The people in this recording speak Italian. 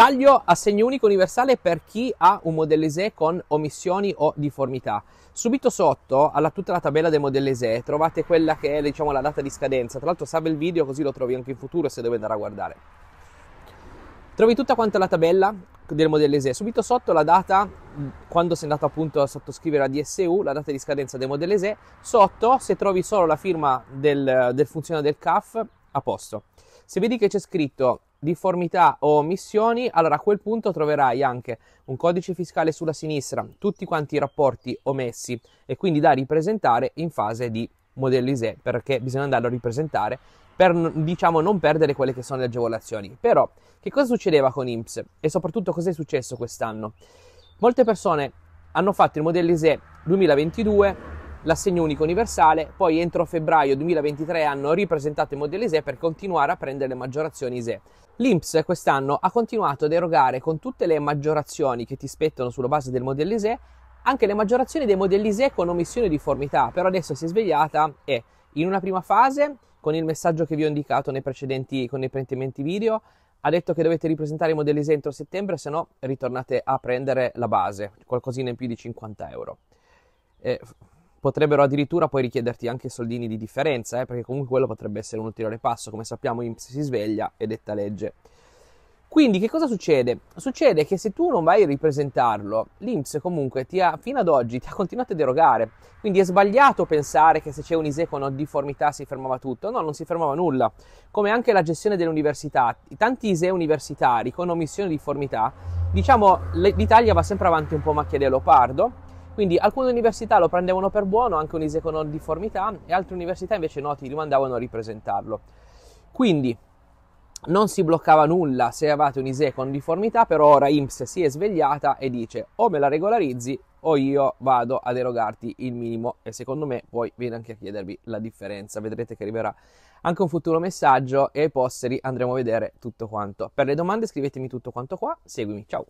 Taglio assegno unico universale per chi ha un modello ESE con omissioni o difformità. Subito sotto, alla tutta la tabella del modello ESE, trovate quella che è diciamo, la data di scadenza. Tra l'altro salve il video così lo trovi anche in futuro se devi andare a guardare. Trovi tutta quanta la tabella del modello ESE. Subito sotto la data, quando sei andato appunto a sottoscrivere la DSU, la data di scadenza del modello ESE. Sotto, se trovi solo la firma del, del funzionario del CAF, a posto. Se vedi che c'è scritto difformità o omissioni, allora a quel punto troverai anche un codice fiscale sulla sinistra, tutti quanti i rapporti omessi e quindi da ripresentare in fase di modello ISE, perché bisogna andarlo a ripresentare per diciamo non perdere quelle che sono le agevolazioni. Però che cosa succedeva con INPS e soprattutto cosa è successo quest'anno? Molte persone hanno fatto il modello ISE 2022 l'assegno unico universale, poi entro febbraio 2023 hanno ripresentato i modelli ISE per continuare a prendere le maggiorazioni ISE. L'INPS quest'anno ha continuato ad erogare con tutte le maggiorazioni che ti spettano sulla base del modello ISE anche le maggiorazioni dei modelli ISE con omissione di formità, però adesso si è svegliata e in una prima fase, con il messaggio che vi ho indicato nei precedenti, con i precedenti video, ha detto che dovete ripresentare i modelli ISE entro settembre, se no ritornate a prendere la base, qualcosina in più di 50 euro. Eh, potrebbero addirittura poi richiederti anche soldini di differenza, eh, perché comunque quello potrebbe essere un ulteriore passo, come sappiamo INPS si sveglia e detta legge. Quindi che cosa succede? Succede che se tu non vai a ripresentarlo, l'Inps comunque ha, fino ad oggi ti ha continuato a derogare. Quindi è sbagliato pensare che se c'è un ISE con difformità si fermava tutto. No, non si fermava nulla. Come anche la gestione delle università. Tanti ISE universitari con omissione di difformità, diciamo l'Italia va sempre avanti un po' macchia di leopardo quindi alcune università lo prendevano per buono, anche un ISE con difformità, e altre università invece no, ti rimandavano a ripresentarlo. Quindi non si bloccava nulla se avevate un ISE con difformità, però ora IMSS si è svegliata e dice o me la regolarizzi o io vado ad erogarti il minimo e secondo me poi viene anche a chiedervi la differenza. Vedrete che arriverà anche un futuro messaggio e ai posteri andremo a vedere tutto quanto. Per le domande scrivetemi tutto quanto qua, seguimi, ciao!